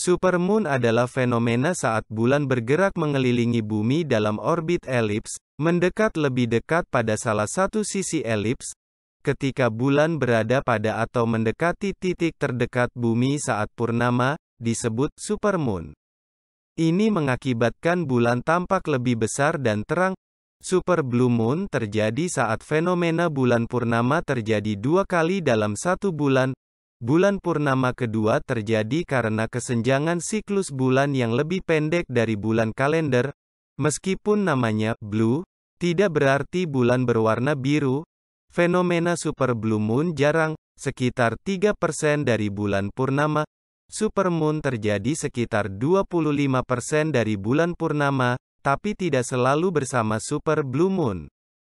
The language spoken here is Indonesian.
Supermoon adalah fenomena saat bulan bergerak mengelilingi bumi dalam orbit elips, mendekat lebih dekat pada salah satu sisi elips, ketika bulan berada pada atau mendekati titik terdekat bumi saat purnama, disebut supermoon. Ini mengakibatkan bulan tampak lebih besar dan terang. Super blue moon terjadi saat fenomena bulan purnama terjadi dua kali dalam satu bulan, Bulan purnama kedua terjadi karena kesenjangan siklus bulan yang lebih pendek dari bulan kalender, meskipun namanya blue, tidak berarti bulan berwarna biru. Fenomena super blue moon jarang, sekitar 3% dari bulan purnama. Super moon terjadi sekitar 25% dari bulan purnama, tapi tidak selalu bersama super blue moon.